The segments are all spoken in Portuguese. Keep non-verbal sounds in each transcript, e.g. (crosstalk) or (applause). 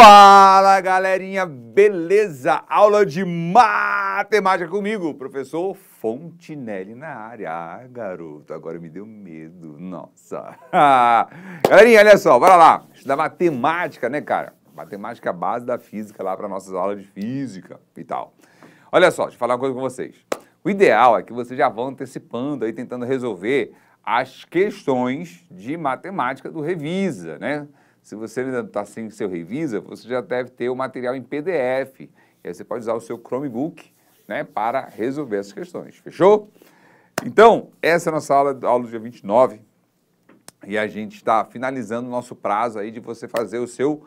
Fala galerinha, beleza? Aula de matemática comigo, professor Fontinelli na área. Ah, garoto, agora me deu medo, nossa. (laughs) galerinha, olha só, bora lá. Estudar matemática, né, cara? Matemática é base da física lá para nossas aulas de física e tal. Olha só, deixa eu falar uma coisa com vocês. O ideal é que vocês já vão antecipando aí, tentando resolver as questões de matemática do Revisa, né? Se você ainda está sem seu Revisa, você já deve ter o material em PDF. E aí você pode usar o seu Chromebook né, para resolver essas questões. Fechou? Então, essa é a nossa aula, aula do dia 29. E a gente está finalizando o nosso prazo aí de você fazer o seu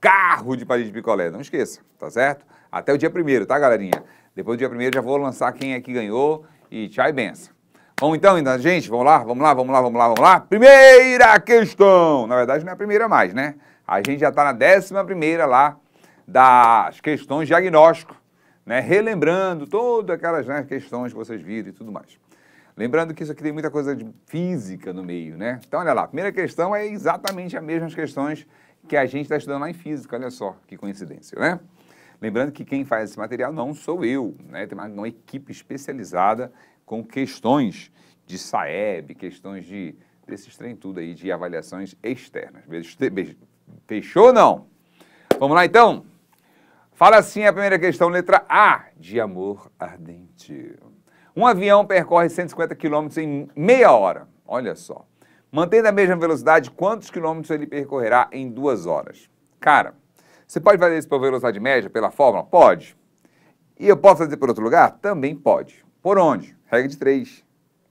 carro de paris de picolé. Não esqueça, tá certo? Até o dia primeiro, tá, galerinha? Depois do dia primeiro já vou lançar quem é que ganhou e tchau e benção. Vamos então, ainda, então, gente? Vamos lá, vamos lá, vamos lá, vamos lá, vamos lá. Primeira questão! Na verdade, não é a primeira mais, né? A gente já está na décima primeira lá das questões de diagnóstico, né? Relembrando todas aquelas né, questões que vocês viram e tudo mais. Lembrando que isso aqui tem muita coisa de física no meio, né? Então, olha lá, a primeira questão é exatamente as mesmas questões que a gente está estudando lá em física, olha só, que coincidência, né? Lembrando que quem faz esse material não sou eu, né? Tem uma, uma equipe especializada com questões de Saeb, questões de desses trem tudo aí de avaliações externas. Fechou não? Vamos lá então? Fala assim a primeira questão, letra A, de amor ardente. Um avião percorre 150 km em meia hora. Olha só. Mantendo a mesma velocidade, quantos quilômetros ele percorrerá em duas horas? Cara, você pode fazer isso pela velocidade média, pela fórmula? Pode. E eu posso fazer por outro lugar? Também pode. Por onde? Regra de três,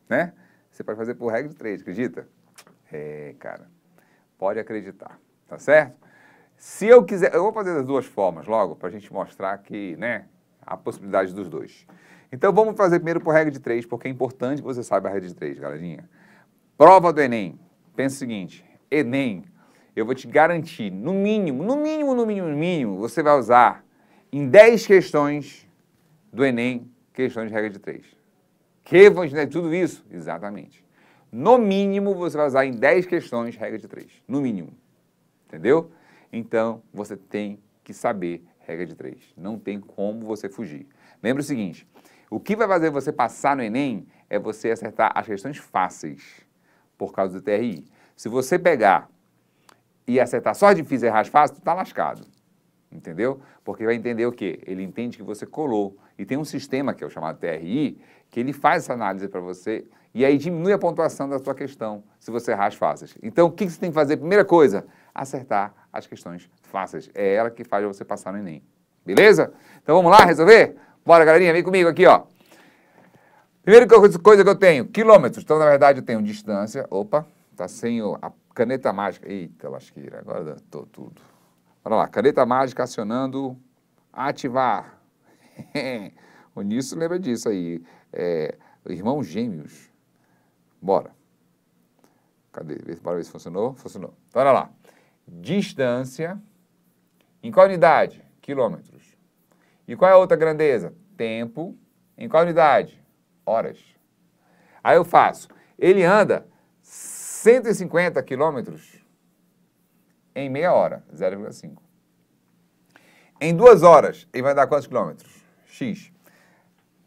né? Você pode fazer por regra de três, acredita? É, cara, pode acreditar, tá certo? Se eu quiser, eu vou fazer das duas formas logo, para a gente mostrar que, né, a possibilidade dos dois. Então vamos fazer primeiro por regra de três, porque é importante que você saiba a regra de três, galerinha. Prova do Enem. Pensa o seguinte, Enem, eu vou te garantir, no mínimo, no mínimo, no mínimo, no mínimo, você vai usar em 10 questões do Enem questões de regra de três. Que vão entender tudo isso? Exatamente. No mínimo, você vai usar em 10 questões regra de três. No mínimo. Entendeu? Então, você tem que saber regra de três. Não tem como você fugir. Lembra o seguinte: o que vai fazer você passar no Enem é você acertar as questões fáceis, por causa do TRI. Se você pegar e acertar só as difíceis e errar as fáceis, tu tá lascado. Entendeu? Porque vai entender o quê? Ele entende que você colou. E tem um sistema, que é o chamado TRI, que ele faz essa análise para você e aí diminui a pontuação da sua questão, se você errar as fáceis. Então, o que você tem que fazer? Primeira coisa, acertar as questões fáceis. É ela que faz você passar no Enem. Beleza? Então, vamos lá resolver? Bora, galerinha, vem comigo aqui, ó. Primeira coisa que eu tenho, quilômetros. Então, na verdade, eu tenho distância. Opa, tá sem a caneta mágica. Eita, lasqueira, agora tô tudo. Bora lá, caneta mágica acionando, ativar. (laughs) o Nisso lembra disso aí. É, irmãos gêmeos. Bora. Cadê? Bora ver se funcionou. Funcionou. Então, olha lá. Distância. Em qual unidade? Quilômetros. E qual é a outra grandeza? Tempo. Em qual unidade? Horas. Aí eu faço. Ele anda 150 quilômetros em meia hora, 0,5. Em duas horas, ele vai dar quantos quilômetros? X.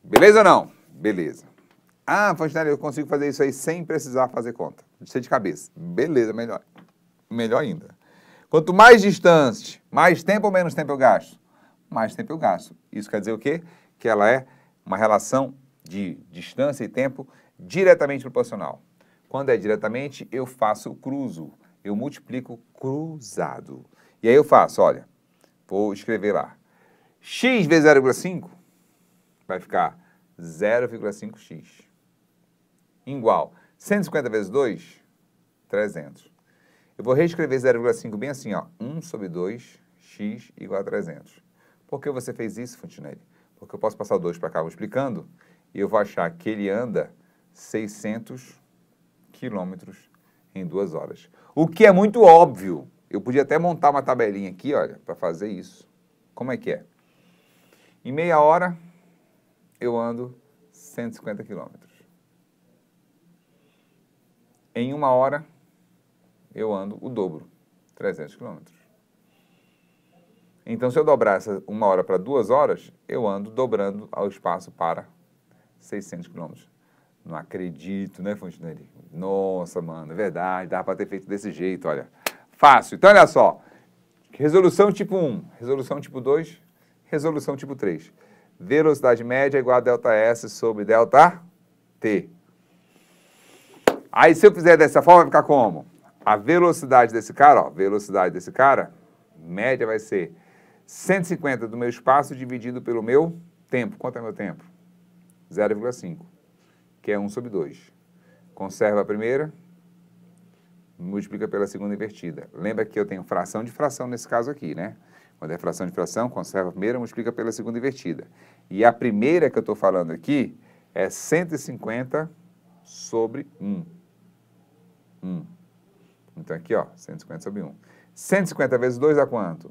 Beleza ou não? Beleza. Ah, Fontenelle, eu consigo fazer isso aí sem precisar fazer conta. De ser de cabeça. Beleza, melhor. Melhor ainda. Quanto mais distante, mais tempo ou menos tempo eu gasto? Mais tempo eu gasto. Isso quer dizer o quê? Que ela é uma relação de distância e tempo diretamente proporcional. Quando é diretamente, eu faço cruzo. Eu multiplico cruzado. E aí eu faço, olha, vou escrever lá. x vezes 0,5 vai ficar 0,5x. Igual, 150 vezes 2, 300. Eu vou reescrever 0,5 bem assim, ó, 1 sobre 2, x igual a 300. Por que você fez isso, Fontenelle? Porque eu posso passar o 2 para cá, vou explicando, e eu vou achar que ele anda 600 quilômetros em duas horas. O que é muito óbvio. Eu podia até montar uma tabelinha aqui, olha, para fazer isso. Como é que é? Em meia hora, eu ando 150 quilômetros. Em uma hora, eu ando o dobro, 300 quilômetros. Então, se eu dobrar essa uma hora para duas horas, eu ando dobrando ao espaço para 600 quilômetros. Não acredito, né, Fontenelle? Nossa, mano, é verdade, dá para ter feito desse jeito, olha. Fácil. Então, olha só. Resolução tipo 1, resolução tipo 2, resolução tipo 3 velocidade média é igual a ΔS sobre ΔT. Aí se eu fizer dessa forma, vai ficar como? A velocidade desse cara, ó, velocidade desse cara, média vai ser 150 do meu espaço dividido pelo meu tempo. Quanto é meu tempo? 0,5, que é 1 sobre 2. Conserva a primeira, multiplica pela segunda invertida. Lembra que eu tenho fração de fração nesse caso aqui, né? Quando é fração de fração, conserva a primeira, multiplica pela segunda invertida. E a primeira que eu estou falando aqui é 150 sobre 1. 1. Então aqui, ó, 150 sobre 1. 150 vezes 2 dá quanto?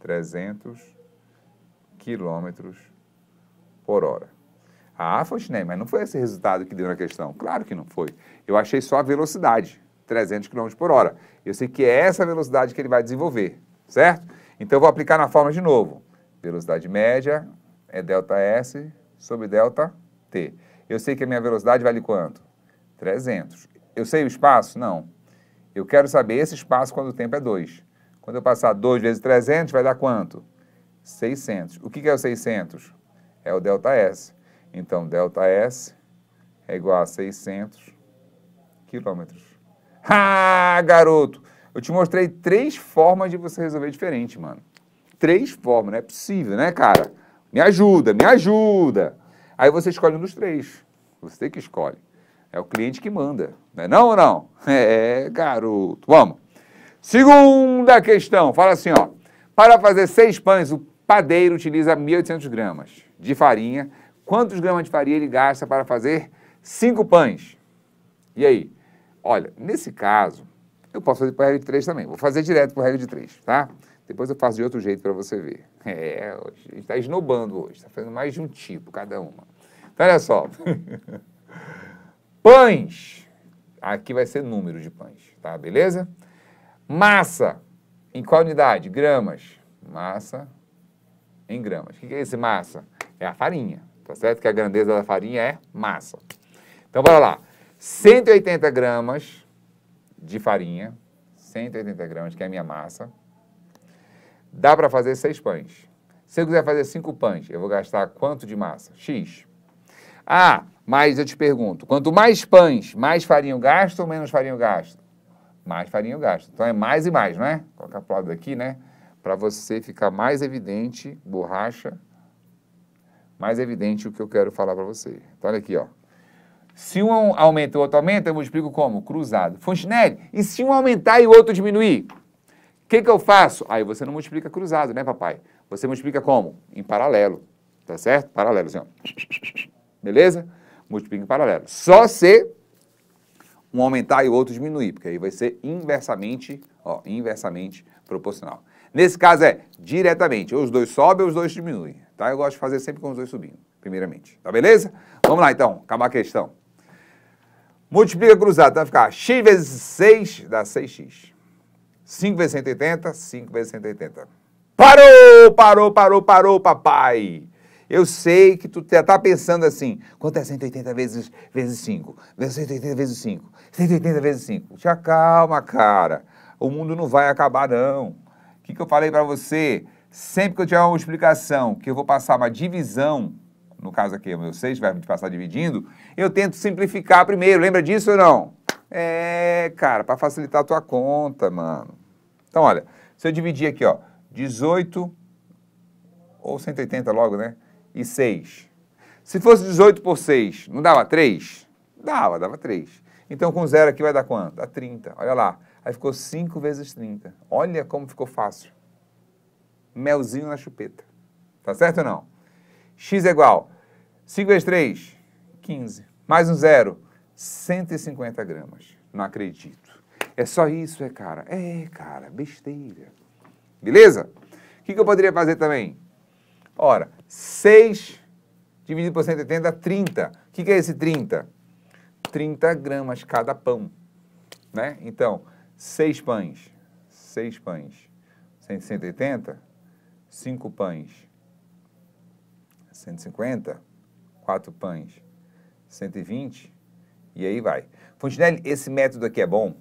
300 quilômetros por hora. Ah, Fontenay, mas não foi esse resultado que deu na questão. Claro que não foi. Eu achei só a velocidade, 300 km por hora. Eu sei que é essa velocidade que ele vai desenvolver, certo? Então, eu vou aplicar na forma de novo. Velocidade média é ΔS sobre ΔT. Eu sei que a minha velocidade vale quanto? 300. Eu sei o espaço? Não. Eu quero saber esse espaço quando o tempo é 2. Quando eu passar 2 vezes 300, vai dar quanto? 600. O que, é o 600? É o ΔS. Então, ΔS é igual a 600 quilômetros. Ah, garoto! Eu te mostrei três formas de você resolver diferente, mano. Três formas, não é possível, né, cara? Me ajuda, me ajuda. Aí você escolhe um dos três. Você que escolhe. É o cliente que manda. Não é não ou não? (laughs) É, garoto. Vamos. Segunda questão. Fala assim, ó. Para fazer seis pães, o padeiro utiliza 1.800 gramas de farinha. Quantos gramas de farinha ele gasta para fazer cinco pães? E aí? Olha, nesse caso, eu posso fazer o regra de 3 também. Vou fazer direto o regra de 3, tá? Depois eu faço de outro jeito para você ver. É, a gente está esnobando hoje, está fazendo mais de um tipo, cada uma. Então, olha só. (laughs) pães. Aqui vai ser número de pães, tá? Beleza? Massa. Em qual unidade? Gramas. Massa em gramas. O que é esse massa? É a farinha, tá certo? Que a grandeza da farinha é massa. Então, bora lá. 180 gramas de farinha, 180 gramas, que é a minha massa. Dá para fazer seis pães. Se eu quiser fazer cinco pães, eu vou gastar quanto de massa? X. Ah, mas eu te pergunto, quanto mais pães, mais farinha eu gasto ou menos farinha eu gasto? Mais farinha eu gasto. Então é mais e mais, não é? Vou colocar para o né? Para você ficar mais evidente, borracha, mais evidente o que eu quero falar para você. Então olha aqui, ó. Se um aumenta e o outro aumenta, eu multiplico como? Cruzado. Fontenelle, e se um aumentar e o outro diminuir? O que, que eu faço? Aí você não multiplica cruzado, né, papai? Você multiplica como? Em paralelo. Tá certo? Paralelo, assim, ó. Beleza? Multiplica em paralelo. Só se um aumentar e o outro diminuir, porque aí vai ser inversamente, ó, inversamente proporcional. Nesse caso é diretamente, ou os dois sobem ou os dois diminuem, tá? Eu gosto de fazer sempre com os dois subindo, primeiramente. Tá beleza? Vamos lá então, acabar a questão. Multiplica cruzado, então vai ficar x vezes 6 dá 6x. 5 vezes 180, 5 vezes 180. Parou, parou, parou, parou, papai. Eu sei que tu já está pensando assim, quanto é 180 vezes, vezes 5? 180 vezes 5, 180 vezes 5. Te acalma, cara. O mundo não vai acabar, não. O que, que eu falei para você? Sempre que eu tiver uma multiplicação, que eu vou passar uma divisão, no caso aqui é o meu 6, vai passar dividindo, eu tento simplificar primeiro, lembra disso ou não? É, cara, para facilitar a tua conta, mano. Então, olha, se eu dividir aqui, ó, 18 ou 180 logo, né? E 6. Se fosse 18 por 6, não dava 3? Dava, dava 3. Então, com zero aqui vai dar quanto? Dá 30. Olha lá. Aí ficou 5 vezes 30. Olha como ficou fácil. Melzinho na chupeta. Tá certo ou não? x é igual 5 vezes 3, 15, mais um zero, 150 gramas. Não acredito. É só isso, é cara? É, cara, besteira. Beleza? O que, que eu poderia fazer também? Ora, 6 dividido por 180 dá 30. O que, que é esse 30? 30 gramas cada pão. Né? Então, 6 pães, 6 pães, 180, 5 pães, 150, quatro pães, 120, e aí vai. Fontenelle, esse método aqui é bom.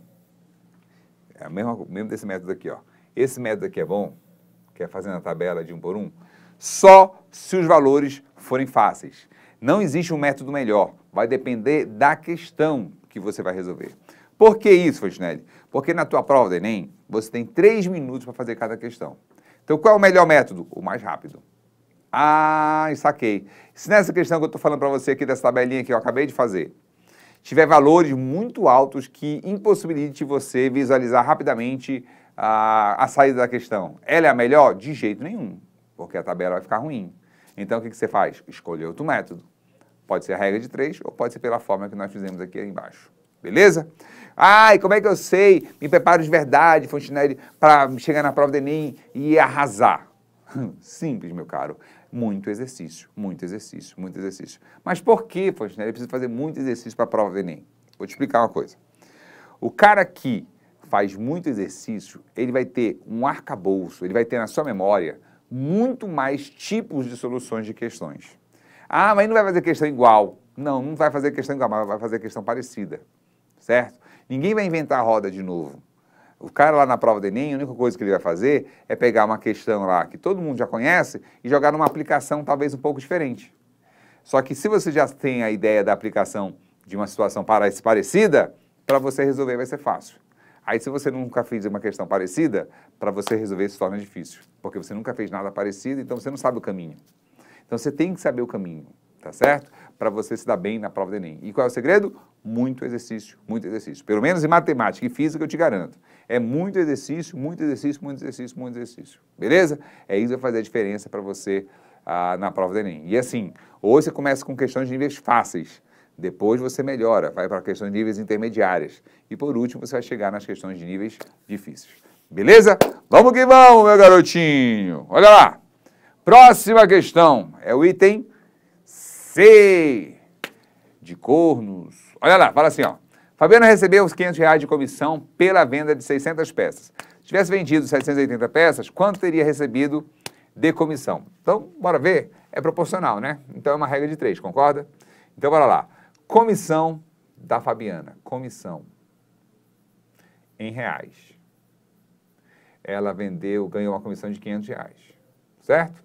É o mesmo, mesmo desse método aqui, ó. Esse método aqui é bom, que é fazendo a tabela de um por um, só se os valores forem fáceis. Não existe um método melhor, vai depender da questão que você vai resolver. Por que isso, Fontenelle? Porque na tua prova do Enem, você tem três minutos para fazer cada questão. Então, qual é o melhor método? O mais rápido. Ah, saquei. Se nessa questão que eu estou falando para você aqui, dessa tabelinha que eu acabei de fazer, tiver valores muito altos que impossibilite você visualizar rapidamente a, a saída da questão, ela é a melhor? De jeito nenhum, porque a tabela vai ficar ruim. Então, o que, que você faz? Escolhe outro método. Pode ser a regra de três ou pode ser pela forma que nós fizemos aqui embaixo. Beleza? Ai, como é que eu sei? Me preparo de verdade, Fontenelle, para chegar na prova do Enem e arrasar. (laughs) Simples, meu caro muito exercício, muito exercício, muito exercício. Mas por que, né, Fontenelle, precisa fazer muito exercício para a prova do Enem? Vou te explicar uma coisa. O cara que faz muito exercício, ele vai ter um arcabouço, ele vai ter na sua memória muito mais tipos de soluções de questões. Ah, mas ele não vai fazer questão igual. Não, não vai fazer questão igual, mas vai fazer questão parecida. Certo? Ninguém vai inventar a roda de novo. O cara lá na prova do Enem, a única coisa que ele vai fazer é pegar uma questão lá que todo mundo já conhece e jogar numa aplicação talvez um pouco diferente. Só que se você já tem a ideia da aplicação de uma situação parecida, para você resolver vai ser fácil. Aí se você nunca fez uma questão parecida, para você resolver se torna difícil, porque você nunca fez nada parecido, então você não sabe o caminho. Então você tem que saber o caminho, tá certo? para você se dar bem na prova do Enem. E qual é o segredo? Muito exercício, muito exercício. Pelo menos em matemática e física eu te garanto. É muito exercício, muito exercício, muito exercício, muito exercício. Beleza? É isso que vai fazer a diferença para você ah, na prova do Enem. E assim, hoje você começa com questões de níveis fáceis. Depois você melhora, vai para questões de níveis intermediárias. E por último, você vai chegar nas questões de níveis difíceis. Beleza? Vamos que vamos, meu garotinho! Olha lá! Próxima questão é o item você de cornos. Olha lá, fala assim, ó. Fabiana recebeu os 500 reais de comissão pela venda de 600 peças. Se tivesse vendido 780 peças, quanto teria recebido de comissão? Então, bora ver? É proporcional, né? Então é uma regra de três, concorda? Então, bora lá. Comissão da Fabiana. Comissão em reais. Ela vendeu, ganhou uma comissão de 500 reais, certo?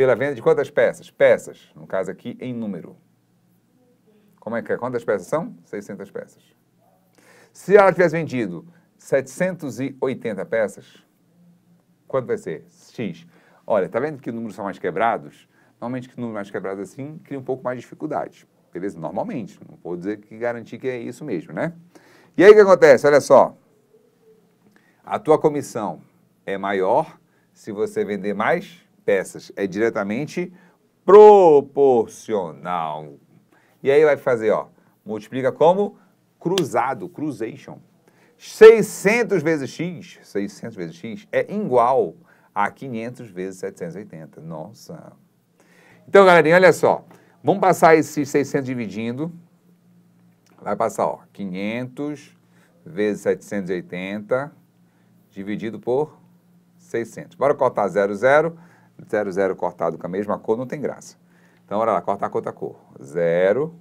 Pela venda de quantas peças? Peças, no caso aqui, em número. Como é que é? Quantas peças são? 600 peças. Se ela tivesse vendido 780 peças, quanto vai ser? X. Olha, tá vendo que números são mais quebrados? Normalmente que números mais quebrados assim cria um pouco mais de dificuldade. Beleza? Normalmente. Não vou dizer que garantir que é isso mesmo, né? E aí o que acontece? Olha só. A tua comissão é maior se você vender mais peças, é diretamente proporcional. E aí vai fazer, ó, multiplica como cruzado, cruzation. 600 vezes x, 600 vezes x é igual a 500 vezes 780. Nossa. Então, galerinha, olha só. Vamos passar esses 600 dividindo. Vai passar, ó, 500 vezes 780 dividido por 600. Bora cortar 0, 0 zero, zero cortado com a mesma cor não tem graça. Então, olha lá, cortar com outra cor. 0,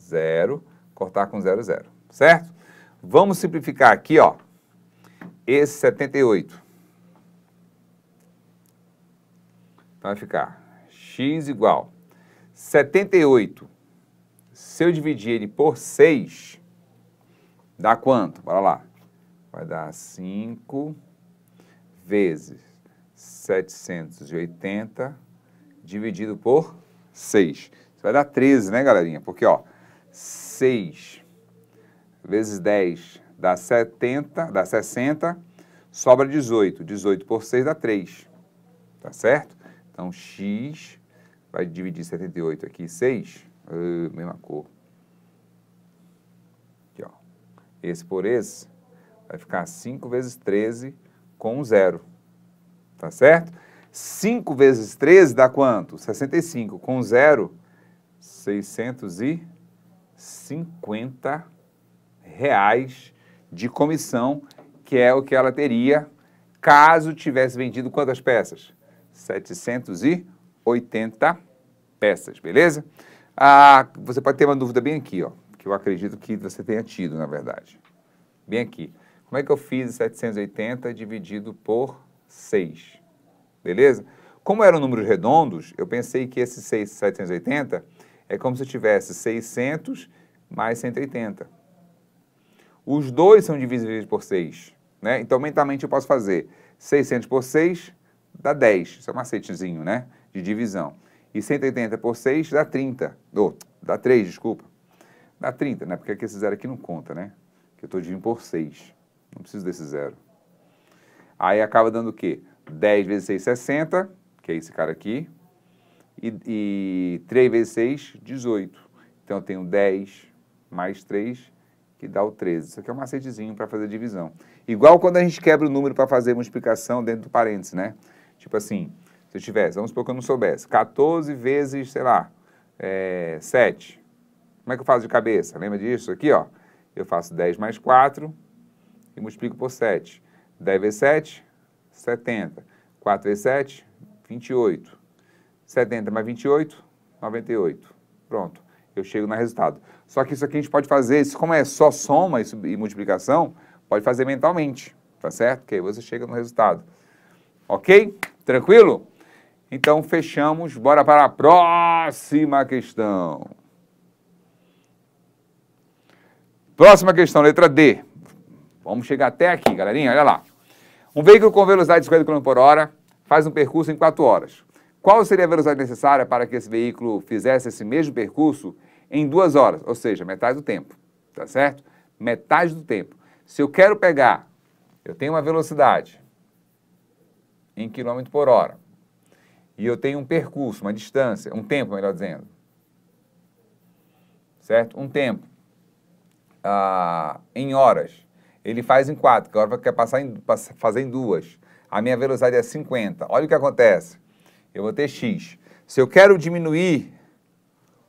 0, cortar com 0, 0. Certo? Vamos simplificar aqui, ó. Esse 78. Então, vai ficar x igual 78. Se eu dividir ele por 6, dá quanto? Bora lá. Vai dar 5 vezes 780 dividido por 6. Isso vai dar 13, né, galerinha? Porque, ó, 6 vezes 10 dá 70, dá 60, sobra 18. 18 por 6 dá 3, tá certo? Então, x vai dividir 78 aqui, 6, uh, mesma cor. Aqui, ó. Esse por esse vai ficar 5 vezes 13 com 0 tá certo? 5 vezes 13 dá quanto? 65. Com zero, 650 reais de comissão, que é o que ela teria caso tivesse vendido quantas peças? 780 peças, beleza? Ah, você pode ter uma dúvida bem aqui, ó, que eu acredito que você tenha tido, na verdade. Bem aqui. Como é que eu fiz 780 dividido por 6. Beleza? Como eram números redondos, eu pensei que esse 6, 780 é como se tivesse 600 mais 180. Os dois são divisíveis por 6. Né? Então, mentalmente, eu posso fazer 600 por 6 dá 10. Isso é um macetezinho né? de divisão. E 180 por 6 dá 30. oh, dá 3, desculpa. Dá 30, né? Porque aqui esse zero aqui não conta, né? Que eu estou dividindo por 6. Não preciso desse zero. Aí acaba dando o quê? 10 vezes 6, 60, que é esse cara aqui, e, e 3 vezes 6, 18. Então eu tenho 10 mais 3, que dá o 13. Isso aqui é um macetezinho para fazer divisão. Igual quando a gente quebra o número para fazer multiplicação dentro do parênteses, né? Tipo assim, se eu tivesse, vamos supor que eu não soubesse, 14 vezes, sei lá, é, 7. Como é que eu faço de cabeça? Lembra disso aqui, ó? Eu faço 10 mais 4 e multiplico por 7. 10 vezes 7, 70. 4 vezes 7, 28. 70 mais 28, 98. Pronto, eu chego no resultado. Só que isso aqui a gente pode fazer, como é só soma e multiplicação, pode fazer mentalmente, tá certo? Que aí você chega no resultado. Ok? Tranquilo? Então fechamos, bora para a próxima questão. Próxima questão, letra D. Vamos chegar até aqui, galerinha, olha lá. Um veículo com velocidade de 50 km por hora faz um percurso em 4 horas. Qual seria a velocidade necessária para que esse veículo fizesse esse mesmo percurso em 2 horas? Ou seja, metade do tempo, tá certo? Metade do tempo. Se eu quero pegar, eu tenho uma velocidade em quilômetro por hora e eu tenho um percurso, uma distância, um tempo, melhor dizendo, certo? Um tempo ah, em horas ele faz em quatro. que agora quer passar em, fazer em duas. A minha velocidade é 50. Olha o que acontece. Eu vou ter x. Se eu quero diminuir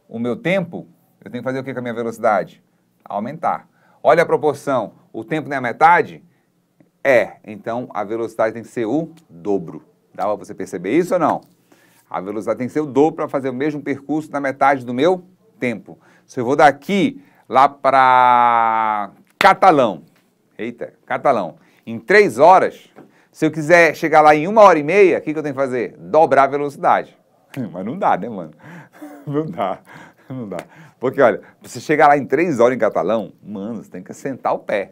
o meu tempo, eu tenho que fazer o que com a minha velocidade? Aumentar. Olha a proporção. O tempo não é a metade? É. Então a velocidade tem que ser o dobro. Dá para você perceber isso ou não? A velocidade tem que ser o dobro para fazer o mesmo percurso na metade do meu tempo. Se eu vou daqui lá para Catalão, Eita, catalão. Em três horas, se eu quiser chegar lá em uma hora e meia, o que, que eu tenho que fazer? Dobrar a velocidade. (laughs) Mas não dá, né, mano? (laughs) Não dá, não dá. Porque, olha, você chegar lá em três horas em catalão, mano, você tem que sentar o pé.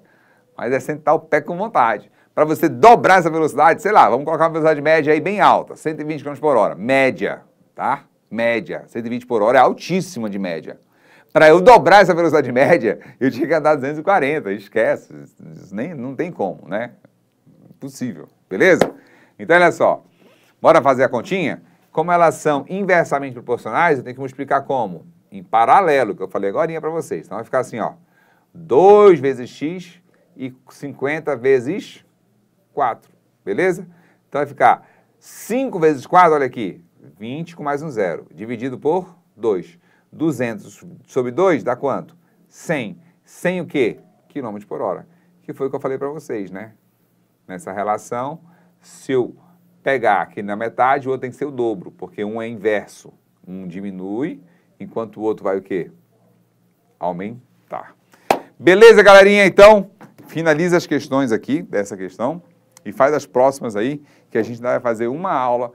Mas é sentar o pé com vontade. Para você dobrar essa velocidade, sei lá, vamos colocar uma velocidade média aí bem alta, 120 km por hora, média, tá? Média, 120 por hora é altíssima de média. Para eu dobrar essa velocidade média, eu tinha que andar 240, esquece, nem, não tem como, né? Impossível, beleza? Então, olha só, bora fazer a continha? Como elas são inversamente proporcionais, eu tenho que multiplicar como? Em paralelo, que eu falei agora para vocês. Então vai ficar assim, ó, 2 vezes x e 50 vezes 4, beleza? Então vai ficar 5 vezes 4, olha aqui, 20 com mais um zero, dividido por 2. 200 sobre 2 dá quanto? 100. 100 o quê? Quilômetros por hora. Que foi o que eu falei para vocês, né? Nessa relação, se eu pegar aqui na metade, o outro tem que ser o dobro, porque um é inverso. Um diminui, enquanto o outro vai o quê? Aumentar. Beleza, galerinha? Então, finaliza as questões aqui dessa questão e faz as próximas aí, que a gente vai fazer uma aula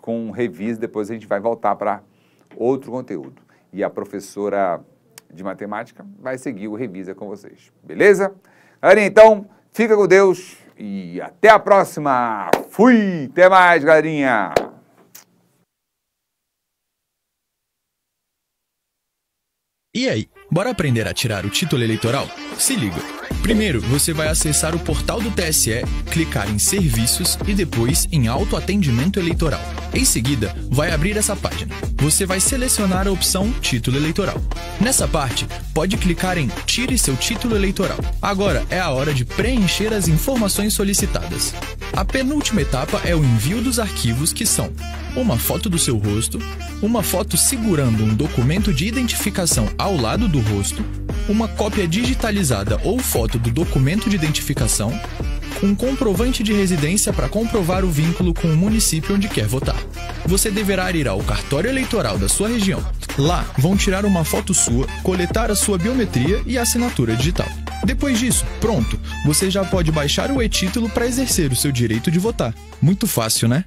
com um revise, depois a gente vai voltar para outro conteúdo e a professora de matemática vai seguir o Revisa com vocês. Beleza? Galerinha, então, fica com Deus e até a próxima. Fui! Até mais, galerinha! E aí, bora aprender a tirar o título eleitoral? Se liga! Primeiro, você vai acessar o portal do TSE, clicar em Serviços e depois em Autoatendimento Eleitoral. Em seguida, vai abrir essa página. Você vai selecionar a opção Título Eleitoral. Nessa parte, pode clicar em Tire seu título eleitoral. Agora é a hora de preencher as informações solicitadas. A penúltima etapa é o envio dos arquivos que são uma foto do seu rosto, uma foto segurando um documento de identificação ao lado do rosto, uma cópia digitalizada ou foto do documento de identificação, um comprovante de residência para comprovar o vínculo com o município onde quer votar. Você deverá ir ao cartório eleitoral da sua região. Lá vão tirar uma foto sua, coletar a sua biometria e assinatura digital. Depois disso, pronto, você já pode baixar o e-título para exercer o seu direito de votar. Muito fácil, né?